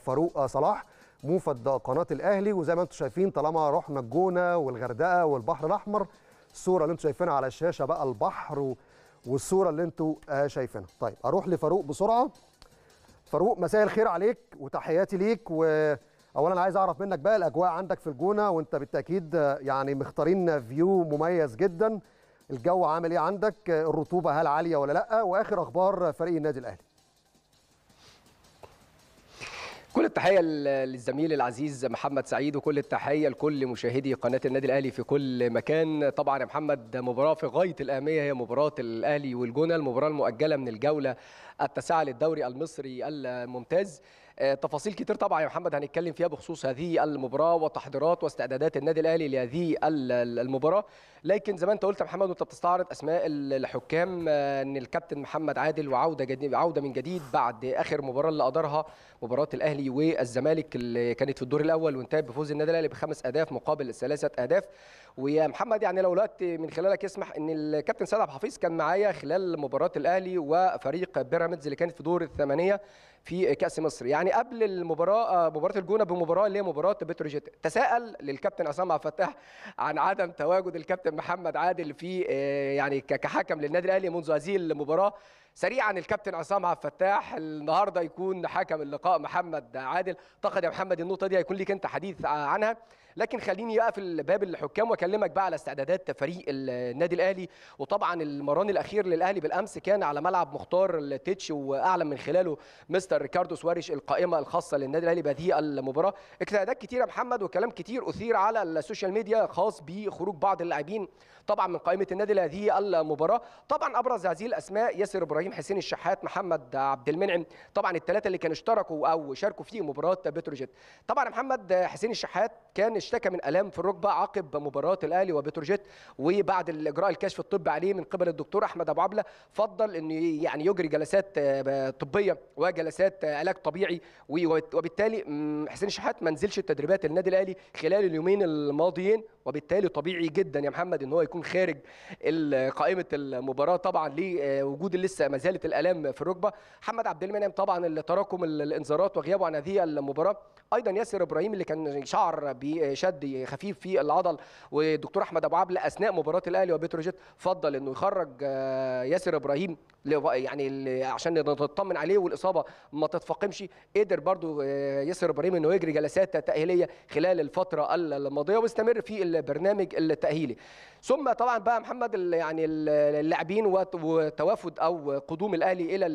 فاروق صلاح موفد قناه الاهلي وزي ما انتم شايفين طالما رحنا الجونه والغردقه والبحر الاحمر الصوره اللي انتم شايفينها على الشاشه بقى البحر والصوره اللي انتم آه، شايفينها طيب اروح لفاروق بسرعه فاروق مساء الخير عليك وتحياتي ليك واولا عايز اعرف منك بقى الاجواء عندك في الجونه وانت بالتاكيد آه، يعني مختارين فيو مميز جدا الجو عامل ايه عندك آه، الرطوبه هل عاليه ولا لا واخر اخبار فريق النادي الاهلي كل التحية للزميل العزيز محمد سعيد وكل التحية لكل مشاهدي قناة النادي الأهلي في كل مكان طبعا يا محمد مباراة في غاية الأهمية هي مباراة الأهلي والجونة المباراة المؤجلة من الجولة التاسعة للدوري المصري الممتاز آه، تفاصيل كتير طبعا يا محمد هنتكلم فيها بخصوص هذه المباراه وتحضيرات واستعدادات النادي الاهلي لهذه المباراه لكن زي ما انت قلت يا محمد وانت بتستعرض اسماء الحكام آه، ان الكابتن محمد عادل وعوده جديد عوده من جديد بعد اخر مباراه اللي ادارها مباراه الاهلي والزمالك اللي كانت في الدور الاول وانتهت بفوز النادي الاهلي بخمس اهداف مقابل ثلاثه اهداف ويا محمد يعني لو الوقت من خلالك يسمح ان الكابتن سعد عبد الحفيظ كان معايا خلال مباراه الاهلي وفريق بيراميدز اللي كانت في دور الثمانيه في كاس مصر يعني قبل المباراه آه، مباراه الجونه بمباراه اللي هي مباراه بتروجيت تساءل للكابتن عصام عبد الفتاح عن عدم تواجد الكابتن محمد عادل في آه، يعني كحكم للنادي الاهلي منذ هذه المباراه سريعا الكابتن عصام عبد الفتاح النهارده يكون حكم اللقاء محمد عادل اعتقد يا محمد النقطه دي هيكون ليك انت حديث عنها لكن خليني اقفل باب الحكام واكلمك بقى على استعدادات فريق النادي الاهلي وطبعا المران الاخير للاهلي بالامس كان على ملعب مختار التتش واعلن من خلاله مستر ريكاردو سواريش القائمه الخاصه للنادي الاهلي بهذه المباراه اجتهادات كتيره محمد وكلام كتير اثير على السوشيال ميديا خاص بخروج بعض اللاعبين طبعا من قائمه النادي لهذه المباراه طبعا ابرز هذه الاسماء ياسر ابراهيم حسين الشحات محمد عبد المنعم طبعا الثلاثه اللي كانوا اشتركوا او شاركوا في مباراه بتروجيت طبعا محمد حسين الشحات كان اشتكى من الام في الركبه عقب مباراه الاهلي وبتروجيت وبعد الاجراء الكشف الطبي عليه من قبل الدكتور احمد ابو عبله فضل انه يعني يجري جلسات آه، طبيه وجلسات آه، علاج طبيعي وبالتالي حسين الشحات ما نزلش التدريبات النادي الاهلي خلال اليومين الماضيين وبالتالي طبيعي جدا يا محمد ان هو يكون خارج قائمه المباراه طبعا لوجود لسه ما زالت الالام في الركبه محمد عبد المنعم طبعا اللي تراكم الانذارات وغيابه عن هذه المباراه ايضا ياسر ابراهيم اللي كان شعر بشد خفيف في العضل والدكتور احمد ابو عبله اثناء مباراه الاهلي وبتروجيت فضل انه يخرج آه، ياسر ابراهيم يعني عشان نطمن عليه والاصابه ما تتفاقمش قدر برضو آه، ياسر ابراهيم انه يجري جلسات تاهيليه خلال الفتره الماضيه واستمر في البرنامج التاهيلي ثم طبعا بقى محمد يعني اللاعبين وتوافد او قدوم الاهلي الى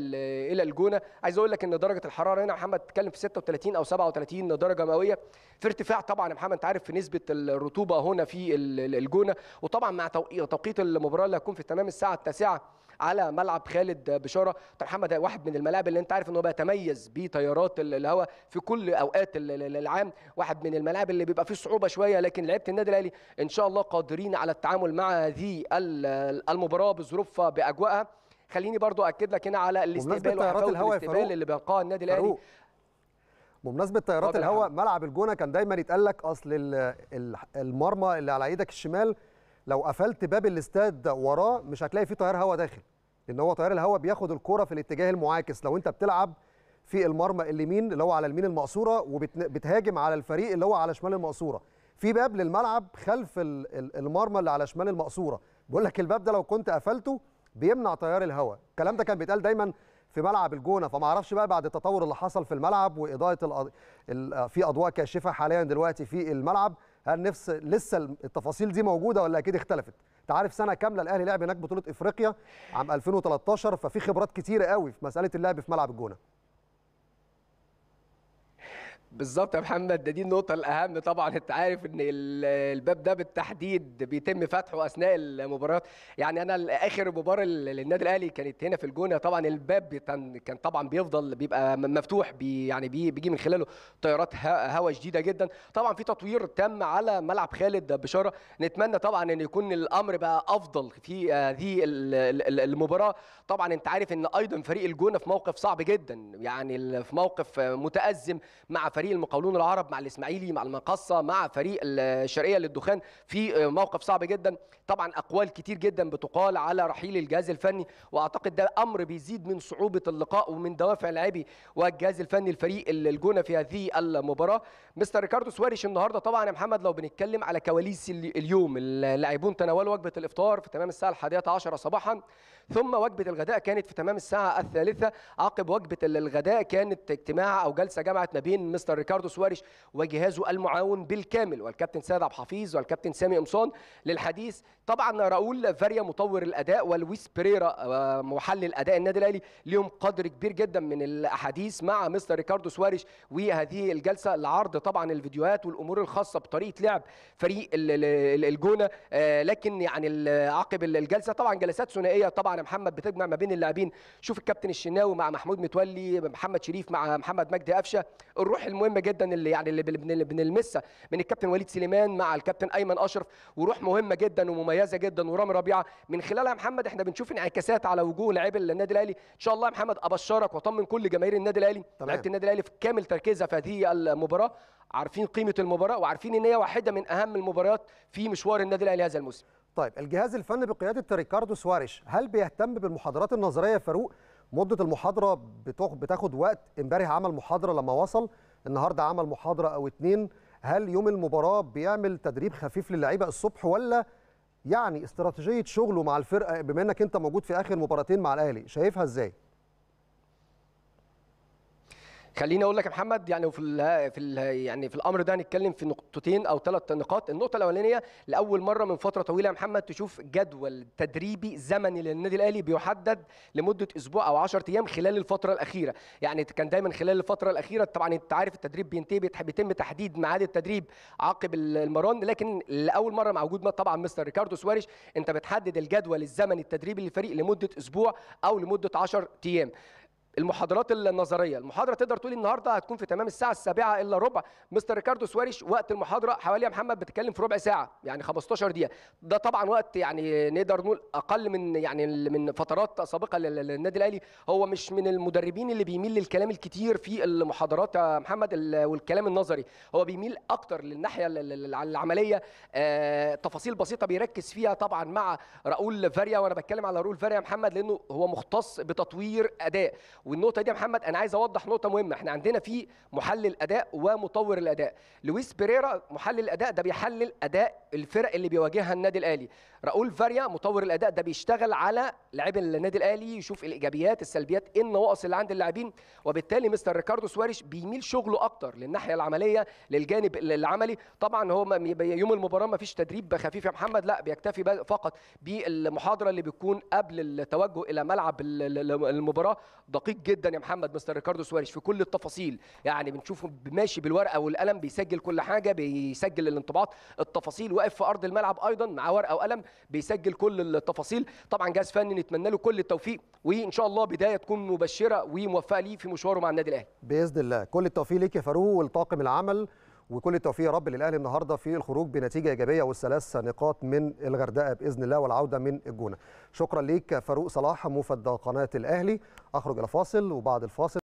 الى الجونه عايز اقول لك ان درجه الحراره هنا محمد بتتكلم في 36 او 37 درجه مئويه في ارتفاع طبعا يا محمد انت عارف في نسبه الرطوبه هنا في الجونه وطبعا مع توقيت المباراه اللي هتكون في تمام الساعه التاسعه على ملعب خالد بشاره طب محمد واحد من الملاعب اللي انت عارف ان هو بيتميز بتيارات الهواء في كل اوقات العام واحد من الملاعب اللي بيبقى فيه صعوبه شويه لكن لعيبه النادي الاهلي ان شاء الله قادرين على التعامل مع هذه المباراه بظروفها باجواءها خليني برضو اكد لك هنا على الاستقبال وحفاوه الاستقبال اللي بيلقاها النادي الاهلي بمناسبه طيارات الهواء ملعب الجونه كان دايما يتقال لك اصل المرمى اللي على ايدك الشمال لو قفلت باب الاستاد وراه مش هتلاقي فيه تيار هواء داخل لان هو تيار الهواء بياخد الكره في الاتجاه المعاكس لو انت بتلعب في المرمى اليمين اللي هو على اليمين المقصوره وبتهاجم على الفريق اللي هو على شمال المقصوره في باب للملعب خلف المرمى اللي على شمال المقصوره بقول لك الباب ده لو كنت قفلته بيمنع تيار الهواء الكلام ده كان بيتقال دايما في ملعب الجونه فما اعرفش بقى بعد التطور اللي حصل في الملعب واضاءه في اضواء كاشفه حاليا دلوقتي في الملعب هل نفس لسه التفاصيل دي موجوده ولا اكيد اختلفت انت عارف سنه كامله الاهلي لعب هناك بطوله افريقيا عام 2013 ففي خبرات كتيره قوي في مساله اللعب في ملعب الجونه بالظبط يا محمد ده دي النقطة الأهم طبعا أنت عارف إن الباب ده بالتحديد بيتم فتحه أثناء المباريات، يعني أنا آخر مباراة للنادي الأهلي كانت هنا في الجونة طبعا الباب كان طبعا بيفضل بيبقى مفتوح بي يعني بيجي من خلاله تيارات هواء شديدة جدا، طبعا في تطوير تم على ملعب خالد بشارة، نتمنى طبعا إن يكون الأمر بقى أفضل في هذه المباراة، طبعا أنت عارف إن أيضا فريق الجونة في موقف صعب جدا، يعني في موقف متأزم مع فريق فريق المقاولون العرب مع الاسماعيلي مع المقصه مع فريق الشرقيه للدخان في موقف صعب جدا طبعا اقوال كتير جدا بتقال على رحيل الجهاز الفني واعتقد ده امر بيزيد من صعوبه اللقاء ومن دوافع لاعبي والجهاز الفني الفريق الجونه في هذه المباراه مستر ريكاردو سواريش النهارده طبعا يا محمد لو بنتكلم على كواليس اليوم اللاعبون تناولوا وجبه الافطار في تمام الساعه 11 صباحا ثم وجبه الغداء كانت في تمام الساعه الثالثه عقب وجبه الغداء كانت اجتماع او جلسه جمعت ما بين مستر مستر ريكاردو سواريش وجهازه المعاون بالكامل والكابتن سيد عبد الحفيظ والكابتن سامي قمصان للحديث طبعا راؤول فاريا مطور الاداء ولويس بريرا آه، محلل اداء النادي الاهلي ليهم قدر كبير جدا من الاحاديث مع مستر ريكاردو سواريش وهذه الجلسه لعرض طبعا الفيديوهات والامور الخاصه بطريقه لعب فريق الجونه آه، لكن يعني عقب الجلسه طبعا جلسات ثنائيه طبعا محمد بتجمع ما بين اللاعبين شوف الكابتن الشناوي مع محمود متولي محمد شريف مع محمد مجدي قفشه الروح المهمه جدا اللي يعني اللي بنلمسها من الكابتن وليد سليمان مع الكابتن ايمن اشرف وروح مهمه جدا ومميزه جدا ورامي ربيعه من خلالها يا محمد احنا بنشوف انعكاسات على وجوه لعيبه النادي الاهلي ان شاء الله يا محمد ابشرك واطمن كل جماهير النادي الاهلي لعيبه النادي الاهلي في كامل تركيزها في هذه المباراه عارفين قيمه المباراه وعارفين ان هي واحده من اهم المباريات في مشوار النادي الاهلي هذا الموسم طيب الجهاز الفني بقياده ريكاردو سواريش هل بيهتم بالمحاضرات النظريه يا فاروق مده المحاضره بتاخد وقت امبارح عمل محاضره لما وصل النهارده عمل محاضره او اتنين هل يوم المباراه بيعمل تدريب خفيف للعيبه الصبح ولا يعني استراتيجيه شغله مع الفرقه بما انك انت موجود في اخر مباراتين مع الاهلي شايفها ازاي؟ خليني اقول لك يا محمد يعني في ال في ال يعني في الامر ده هنتكلم في نقطتين او ثلاث نقاط النقطه الاولانيه لاول مره من فتره طويله يا محمد تشوف جدول تدريبي زمني للنادي الاهلي بيحدد لمده اسبوع او 10 ايام خلال الفتره الاخيره يعني كان دايما خلال الفتره الاخيره طبعا انت عارف التدريب بينتهي بيتم تحديد ميعاد التدريب عقب المران لكن لاول مره مع وجود طبعا مستر ريكاردو سواريش انت بتحدد الجدول الزمني التدريبي للفريق لمده اسبوع او لمده 10 ايام المحاضرات النظريه المحاضره تقدر تقول النهارده هتكون في تمام الساعه السابعة الا ربع مستر ريكاردو سواريش وقت المحاضره حوالي يا محمد بتتكلم في ربع ساعه يعني 15 دقيقه ده طبعا وقت يعني نقدر نقول اقل من يعني من فترات سابقه للنادي الاهلي هو مش من المدربين اللي بيميل للكلام الكتير في المحاضرات يا محمد والكلام النظري هو بيميل اكتر للناحيه العمليه آه، تفاصيل بسيطه بيركز فيها طبعا مع راؤول فاريا وانا بتكلم على راؤول فاريا يا محمد لانه هو مختص بتطوير اداء والنقطه دي يا محمد انا عايز اوضح نقطه مهمه احنا عندنا في محلل اداء ومطور الاداء لويس بيريرا محلل الاداء ده بيحلل اداء الفرق اللي بيواجهها النادي الاهلي راؤول فاريا مطور الاداء ده بيشتغل على لاعبين النادي الاهلي يشوف الايجابيات السلبيات ايه النواقص اللي عند اللاعبين وبالتالي مستر ريكاردو سواريش بيميل شغله اكتر للناحيه العمليه للجانب العملي طبعا هو يوم المباراه ما فيش تدريب خفيف يا محمد لا بيكتفي فقط بالمحاضره اللي بتكون قبل التوجه الى ملعب المباراه دقيق جدا يا محمد مستر ريكاردو سواريش في كل التفاصيل يعني بنشوفه ماشي بالورقه والقلم بيسجل كل حاجه بيسجل الانطباعات التفاصيل واقف في ارض الملعب ايضا معاه ورقه وقلم بيسجل كل التفاصيل طبعا جهاز فني نتمنى له كل التوفيق وان شاء الله بدايه تكون مبشره وموفقه ليه في مشواره مع النادي الاهلي باذن الله كل التوفيق ليك يا فاروق ولطاقم العمل وكل التوفيق يا رب للاهلي النهارده في الخروج بنتيجه ايجابيه والثلاث نقاط من الغردقه باذن الله والعوده من الجونه شكرا ليك فاروق صلاح موفد قناه الاهلي اخرج الى فاصل وبعد الفاصل